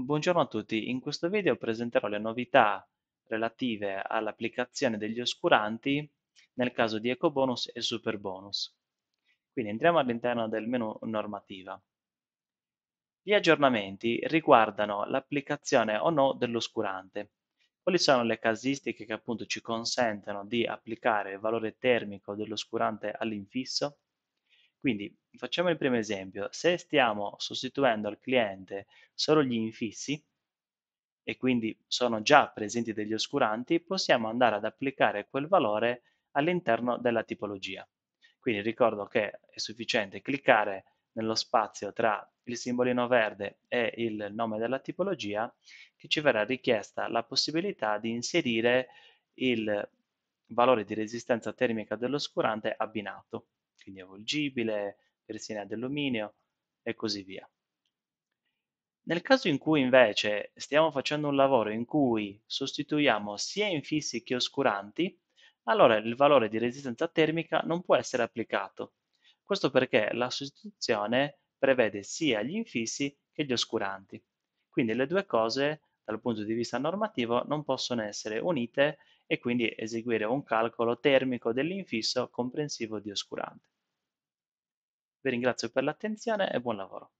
Buongiorno a tutti, in questo video presenterò le novità relative all'applicazione degli oscuranti nel caso di ecobonus e superbonus. Quindi entriamo all'interno del menu normativa. Gli aggiornamenti riguardano l'applicazione o no dell'oscurante. Quali sono le casistiche che appunto ci consentono di applicare il valore termico dell'oscurante all'infisso? Quindi Facciamo il primo esempio. Se stiamo sostituendo al cliente solo gli infissi, e quindi sono già presenti degli oscuranti, possiamo andare ad applicare quel valore all'interno della tipologia. Quindi ricordo che è sufficiente cliccare nello spazio tra il simbolino verde e il nome della tipologia che ci verrà richiesta la possibilità di inserire il valore di resistenza termica dell'oscurante abbinato, quindi avvolgibile, resina ad alluminio e così via. Nel caso in cui invece stiamo facendo un lavoro in cui sostituiamo sia infissi che oscuranti, allora il valore di resistenza termica non può essere applicato. Questo perché la sostituzione prevede sia gli infissi che gli oscuranti. Quindi le due cose dal punto di vista normativo non possono essere unite e quindi eseguire un calcolo termico dell'infisso comprensivo di oscurante. Vi ringrazio per l'attenzione e buon lavoro.